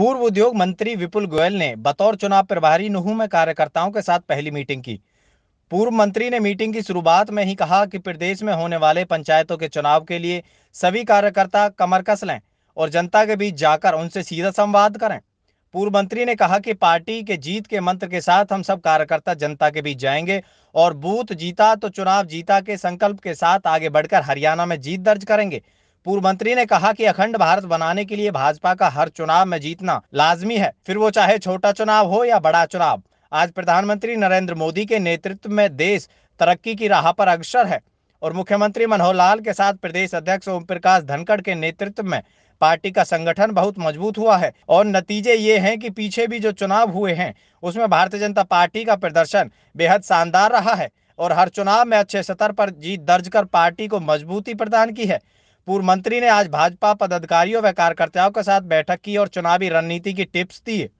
पूर्व उद्योग मंत्री विपुल गोयल ने बतौर चुनाव प्रभारी नुहू में कार्यकर्ताओं के साथ पहली मीटिंग की पूर्व मंत्री ने मीटिंग की शुरुआत में ही कहा कि प्रदेश में होने वाले पंचायतों के चुनाव के लिए सभी कार्यकर्ता कमर कस लें और जनता के बीच जाकर उनसे सीधा संवाद करें पूर्व मंत्री ने कहा कि पार्टी के जीत के मंत्र के साथ हम सब कार्यकर्ता जनता के बीच जाएंगे और बूथ जीता तो चुनाव जीता के संकल्प के साथ आगे बढ़कर हरियाणा में जीत दर्ज करेंगे पूर्व मंत्री ने कहा कि अखंड भारत बनाने के लिए भाजपा का हर चुनाव में जीतना लाजमी है फिर वो चाहे छोटा चुनाव हो या बड़ा चुनाव आज प्रधानमंत्री नरेंद्र मोदी के नेतृत्व में देश तरक्की की राह पर अग्रसर है और मुख्यमंत्री मनोहर लाल के साथ प्रदेश अध्यक्ष ओम प्रकाश धनखड़ के नेतृत्व में पार्टी का संगठन बहुत मजबूत हुआ है और नतीजे ये हैं कि पीछे भी जो चुनाव हुए हैं उसमें भारतीय जनता पार्टी का प्रदर्शन बेहद शानदार रहा है और हर चुनाव में अच्छे स्तर पर जीत दर्ज कर पार्टी को मजबूती प्रदान की है पूर्व मंत्री ने आज भाजपा पदाधिकारियों व कार्यकर्ताओं के साथ बैठक की और चुनावी रणनीति की टिप्स दिए